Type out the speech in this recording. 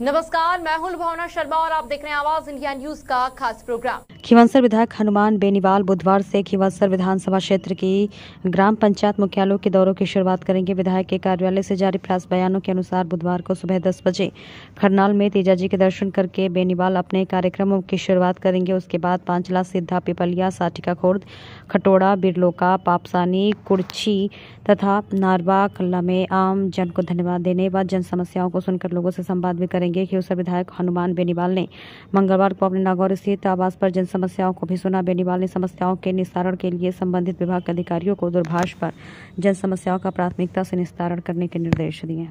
नमस्कार मैं हूं भावना शर्मा और आप देख रहे हैं आवाज इंडिया न्यूज का खास प्रोग्राम खिवंसर विधायक हनुमान बेनीवाल बुधवार से खिवंसर विधानसभा क्षेत्र की ग्राम पंचायत मुख्यालयों के दौरों की शुरुआत करेंगे विधायक के कार्यालय से जारी प्रेस बयानों के अनुसार बुधवार को सुबह दस बजे खरनाल में तेजा के दर्शन करके बेनीवाल अपने कार्यक्रमों की शुरुआत करेंगे उसके बाद पांचला सिद्धा पिपलिया साठिका खुर्द खटोड़ा बिरलोका पापसानी कुर्छी तथा नारवा कल्ला में आम जन को धन्यवाद देने व जन समस्याओं को सुनकर लोगों से संवाद भी करेंगे खिवसर विधायक हनुमान बेनीवाल ने मंगलवार को अपने नागौर स्थित आवास पर जन समस्याओं को भी सुना बेनीवाल ने समस्याओं के निस्तारण के लिए संबंधित विभाग के अधिकारियों को दूरभाष पर जन समस्याओं का प्राथमिकता से निस्तारण करने के निर्देश दिए